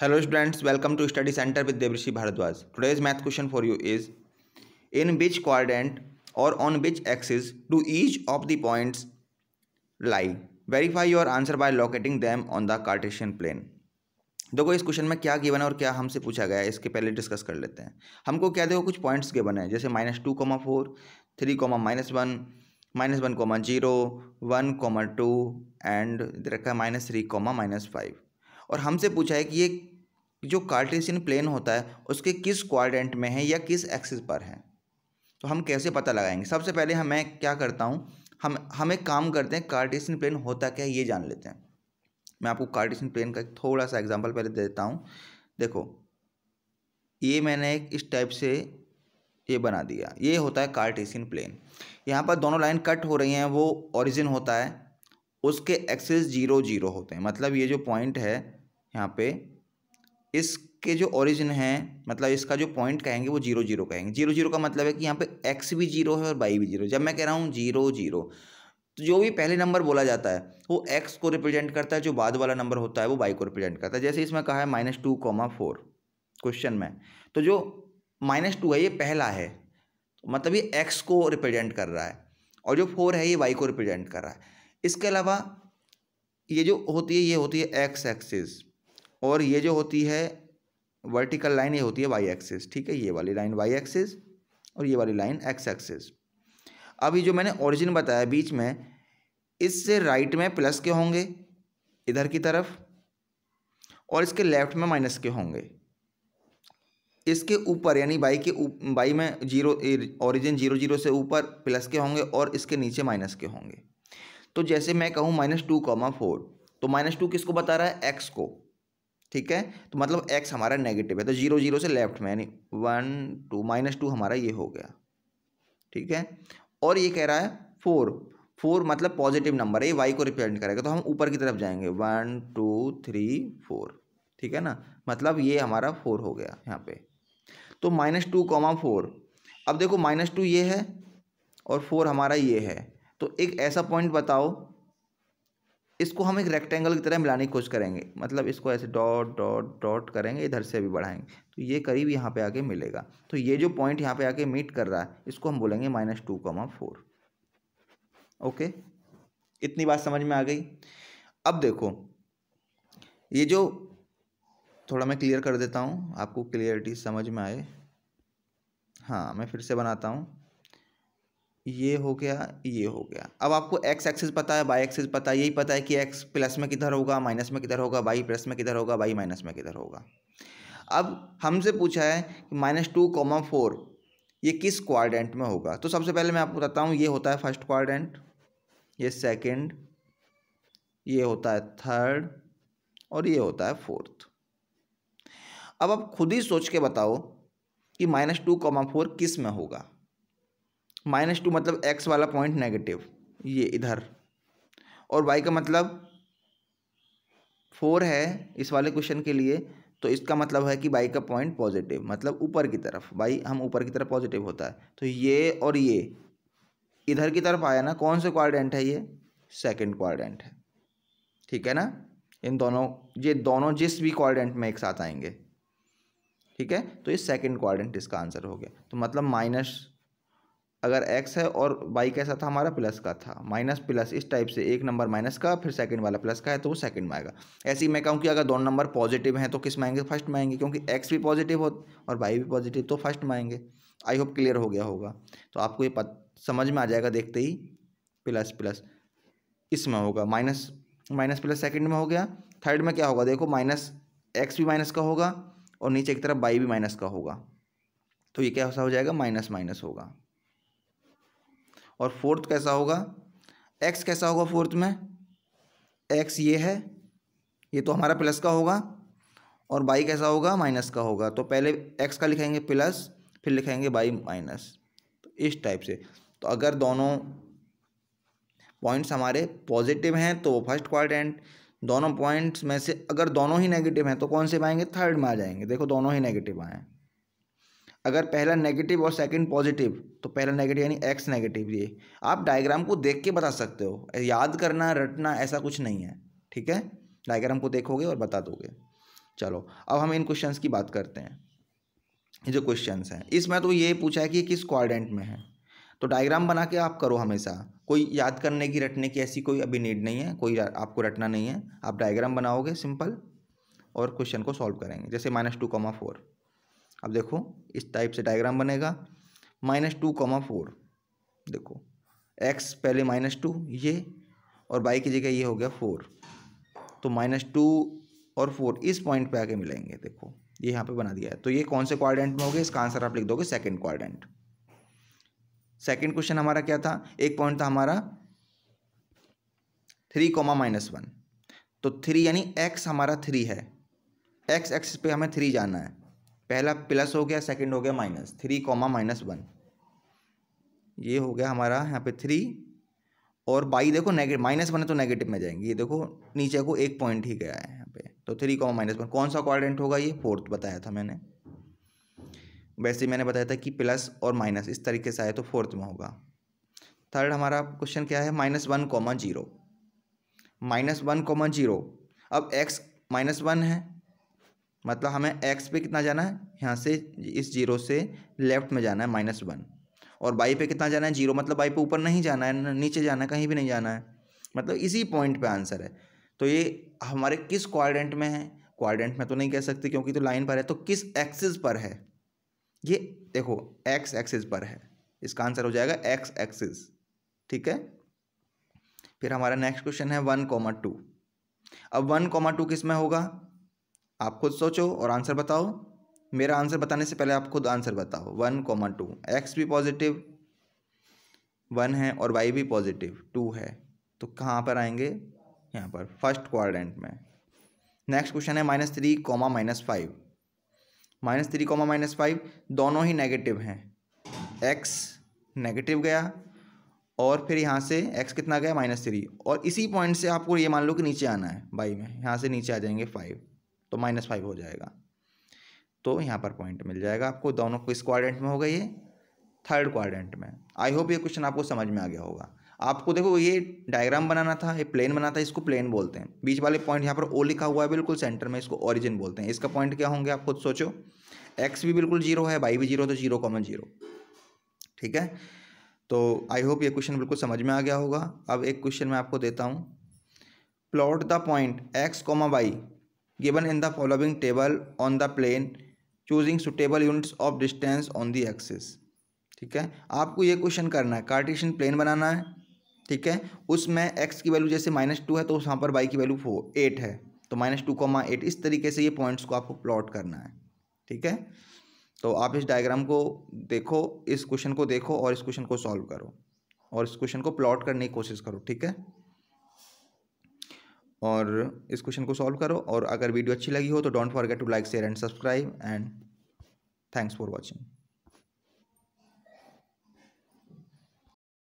hello students welcome to study centre with Devrishi Bharadwaj today's math question for you is in which quadrant और on which axis do each of the points lie verify your answer by locating them on the Cartesian plane देखो इस question में क्या given है और क्या हमसे पूछा गया है इसके पहले डिस्कस कर लेते हैं हमको क्या देखो कुछ पॉइंट्स के बने जैसे minus two comma four three comma minus one minus one comma zero one comma two and रखा है minus three comma minus five और हमसे पूछा है कि ये जो कार्टेशियन प्लेन होता है उसके किस क्वाड्रेंट में है या किस एक्सिस पर है तो हम कैसे पता लगाएंगे सबसे पहले हम मैं क्या करता हूँ हम हम एक काम करते हैं कार्टेशियन प्लेन होता क्या है ये जान लेते हैं मैं आपको कार्टेशियन प्लेन का थोड़ा सा एग्जाम्पल पहले दे देता हूँ देखो ये मैंने एक इस टाइप से ये बना दिया ये होता है कार्टेशियन प्लेन यहाँ पर दोनों लाइन कट हो रही हैं वो ओरिजिन होता है उसके एक्सेस जीरो जीरो होते हैं मतलब ये जो पॉइंट है यहाँ पे इसके जो ओरिजिन है मतलब इसका जो पॉइंट कहेंगे वो जीरो जीरो कहेंगे जीरो जीरो का मतलब है कि यहाँ पे एक्स भी जीरो है और वाई भी जीरो जब मैं कह रहा हूँ जीरो जीरो तो जो भी पहले नंबर बोला जाता है वो एक्स को रिप्रेजेंट करता है जो बाद वाला नंबर होता है वो वाई को रिप्रेजेंट करता है जैसे इसमें कहा है minus two comma four question में तो जो माइनस टू है ये पहला है तो मतलब ये एक्स को रिप्रेजेंट कर रहा है और जो फोर है ये वाई को रिप्रेजेंट कर रहा है इसके अलावा ये जो होती है ये होती है एक्स एक्सिस और ये जो होती है वर्टिकल लाइन ये होती है वाई एक्सिस ठीक है ये वाली लाइन वाई एक्सिस और ये वाली लाइन एक्स एक्सिस अभी जो मैंने ओरिजिन बताया बीच में इससे राइट में प्लस के होंगे इधर की तरफ और इसके लेफ्ट में माइनस के होंगे इसके ऊपर यानी बाई के बाई में जीरो ओरिजिन जीरो जीरो से ऊपर प्लस के होंगे और इसके नीचे माइनस के होंगे तो जैसे मैं कहूँ माइनस टू कॉमा फोर तो माइनस टू किसको बता रहा है एक्स को ठीक है तो मतलब एक्स हमारा नेगेटिव है तो जीरो जीरो से लेफ्ट में यानी वन टू माइनस टू हमारा ये हो गया ठीक है और ये कह रहा है फोर फोर मतलब पॉजिटिव नंबर है ये वाई को रिप्रेजेंट करेगा तो हम ऊपर की तरफ जाएंगे वन टू थ्री फोर ठीक है ना मतलब ये हमारा फोर हो गया यहाँ पे तो माइनस टू कॉमा फोर अब देखो माइनस टू ये है और फोर हमारा ये है तो एक ऐसा पॉइंट बताओ इसको हम एक रेक्टेंगल की तरह मिलाने की कोशिश करेंगे मतलब इसको ऐसे डॉट डॉट डॉट करेंगे इधर से भी बढ़ाएंगे तो ये करीब यहाँ पे आके मिलेगा तो ये जो पॉइंट यहाँ पे आके मीट कर रहा है इसको हम बोलेंगे minus two comma four okay इतनी बात समझ में आ गई अब देखो ये जो थोड़ा मैं क्लियर कर देता हूँ आपको क्लियरिटी समझ में आए हाँ मैं फिर से बनाता हूँ ये हो गया ये हो गया अब आपको एक्स एक्सिस पता है बाई एक्सिस पता है यही पता है कि एक्स प्लस में किधर होगा माइनस में किधर होगा बाई प्लस में किधर होगा बाई माइनस में किधर होगा अब हमसे पूछा है कि माइनस टू कॉमा फोर ये किस क्वाड्रेंट में होगा तो सबसे पहले मैं आपको बताता हूँ ये होता है फर्स्ट क्वाड्रेंट ये सेकेंड ये होता है थर्ड और ये होता है फोर्थ अब आप खुद ही सोच के बताओ कि माइनस टू कॉमा फोर किस में होगा माइनस टू मतलब एक्स वाला पॉइंट नेगेटिव ये इधर और वाई का मतलब फोर है इस वाले क्वेश्चन के लिए तो इसका मतलब है कि बाई का पॉइंट पॉजिटिव मतलब ऊपर की तरफ बाई हम ऊपर की तरफ पॉजिटिव होता है तो ये और ये इधर की तरफ आया ना कौन से क्वाड्रेंट है ये सेकंड क्वाड्रेंट है ठीक है ना इन दोनों ये दोनों जिस भी क्वाड्रेंट में एक साथ आएंगे ठीक है तो ये सेकंड क्वाड्रेंट इसका आंसर हो गया तो मतलब माइनस अगर एक्स है और बाई कैसा था हमारा प्लस का था माइनस प्लस इस टाइप से एक नंबर माइनस का फिर सेकंड वाला प्लस का है तो वो सेकंड में आएगा ऐसे ही मैं कहूँ कि अगर दोनों नंबर पॉजिटिव हैं तो किस में आएंगे फर्स्ट में आएंगे क्योंकि एक्स भी पॉजिटिव हो और बाई भी पॉजिटिव तो फर्स्ट में आएंगे आई होप क्लियर हो गया होगा तो आपको ये पत, समझ में आ जाएगा देखते ही प्लस प्लस इसमें होगा माइनस माइनस प्लस सेकेंड में हो गया थर्ड में क्या होगा देखो माइनस एक्स भी माइनस का होगा और नीचे की तरफ बाई भी माइनस का होगा तो ये क्या हो जाएगा माइनस माइनस होगा और फोर्थ कैसा होगा एक्स कैसा होगा फोर्थ में एक्स ये है ये तो हमारा प्लस का होगा और बाई कैसा होगा माइनस का होगा तो पहले एक्स का लिखेंगे प्लस फिर लिखेंगे बाई माइनस तो इस टाइप से तो अगर दोनों पॉइंट्स हमारे पॉजिटिव हैं तो वो फर्स्ट क्वाड्रेंट दोनों पॉइंट्स में से अगर दोनों ही नेगेटिव हैं तो कौन से आएंगे थर्ड में आ जाएंगे देखो दोनों ही नेगेटिव आए हैं अगर पहला नेगेटिव और सेकंड पॉजिटिव तो पहला नेगेटिव यानी एक्स नेगेटिव ये आप डायग्राम को देख के बता सकते हो याद करना रटना ऐसा कुछ नहीं है ठीक है डायग्राम को देखोगे और बता दोगे चलो अब हम इन क्वेश्चन की बात करते हैं ये जो क्वेश्चन हैं इसमें तो ये पूछा है कि किस क्वारेंट में है तो डायग्राम बना के आप करो हमेशा कोई याद करने की रटने की ऐसी कोई अभी नीड नहीं है कोई आपको रटना नहीं है आप डायग्राम बनाओगे सिंपल और क्वेश्चन को सॉल्व करेंगे जैसे माइनस टू कॉमा फोर अब देखो इस टाइप से डायग्राम बनेगा माइनस टू कॉमा फोर देखो एक्स पहले माइनस टू ये और बाई की जगह ये हो गया फोर तो माइनस टू और फोर इस पॉइंट पे आके मिलेंगे देखो ये यहाँ पे बना दिया है तो ये कौन से क्वाड्रेंट में हो गए इसका आंसर आप लिख दोगे सेकेंड क्वाड्रेंट सेकेंड क्वेश्चन हमारा क्या था एक पॉइंट था हमारा थ्री कॉमा माइनस वन तो थ्री यानी एक्स हमारा थ्री है एक्स एक्सिस पे हमें थ्री जाना है पहला प्लस हो गया सेकंड हो गया minus three comma minus one ये हो गया हमारा यहाँ पे थ्री और बाई देखो नेगेटिव माइनस वन है तो नेगेटिव में जाएंगे ये देखो नीचे को एक पॉइंट ही गया है यहाँ पे तो थ्री कॉमा माइनस वन कौन सा क्वारेंट होगा ये फोर्थ बताया था मैंने वैसे मैंने बताया था कि प्लस और माइनस इस तरीके से आए तो फोर्थ में होगा थर्ड हमारा क्वेश्चन क्या है minus one comma zero minus one comma zero अब एक्स माइनस वन है मतलब हमें एक्स पे कितना जाना है यहाँ से इस जीरो से लेफ्ट में जाना है माइनस वन और बाई पे कितना जाना है जीरो मतलब बाई पे ऊपर नहीं जाना है नीचे जाना है कहीं भी नहीं जाना है मतलब इसी पॉइंट पे आंसर है तो ये हमारे किस क्वारेंट में है क्वारडेंट में तो नहीं कह सकते क्योंकि तो लाइन पर है तो किस एक्सिस पर है ये देखो एक्स एक्सिस पर है इसका आंसर हो जाएगा एक्स एक्सिस ठीक है फिर हमारा नेक्स्ट क्वेश्चन है वन कॉमा टू अब वन कॉमा टू किस में होगा आप खुद सोचो और आंसर बताओ मेरा आंसर बताने से पहले आप खुद आंसर बताओ वन कॉमा टू एक्स भी पॉजिटिव वन है और वाई भी पॉजिटिव टू है तो कहाँ पर आएंगे यहाँ पर फर्स्ट क्वारेंट में नेक्स्ट क्वेश्चन है minus three comma minus five minus three comma minus five दोनों ही नेगेटिव हैं एक्स नेगेटिव गया और फिर यहाँ से एक्स कितना गया माइनस थ्री और इसी पॉइंट से आपको ये मान लो कि नीचे आना है बाई में यहाँ से नीचे आ जाएंगे फाइव तो माइनस फाइव हो जाएगा तो यहाँ पर पॉइंट मिल जाएगा आपको दोनों को इस क्वारेंट में होगा ये थर्ड क्वारेंट में आई होप ये क्वेश्चन आपको समझ में आ गया होगा आपको देखो ये डायग्राम बनाना था ये प्लेन बना था इसको प्लेन बोलते हैं बीच वाले पॉइंट यहाँ पर ओ लिखा हुआ है बिल्कुल सेंटर में इसको ओरिजिन बोलते हैं इसका पॉइंट क्या होंगे आप खुद सोचो एक्स भी बिल्कुल जीरो है वाई भी जीरो तो जीरो कॉमन जीरो ठीक है तो आई होप ये क्वेश्चन बिल्कुल समझ में आ गया होगा अब एक क्वेश्चन मैं आपको देता हूँ plot the point X comma Y given in the following table on the plane choosing suitable units of distance on the axis ठीक है आपको ये क्वेश्चन करना है कार्टेशियन प्लेन बनाना है ठीक है उसमें एक्स की वैल्यू जैसे माइनस टू है तो वहाँ पर वाई की वैल्यू फोर एट है तो माइनस टू कॉमा एट इस तरीके से ये पॉइंट्स को आपको प्लॉट करना है ठीक है तो आप इस डायग्राम को देखो इस क्वेश्चन को देखो और इस क्वेश्चन को सॉल्व करो और इस क्वेश्चन को प्लॉट करने की कोशिश करो ठीक है और इस क्वेश्चन को सॉल्व करो और अगर वीडियो अच्छी लगी हो तो don't forget to like share and subscribe and thanks for watching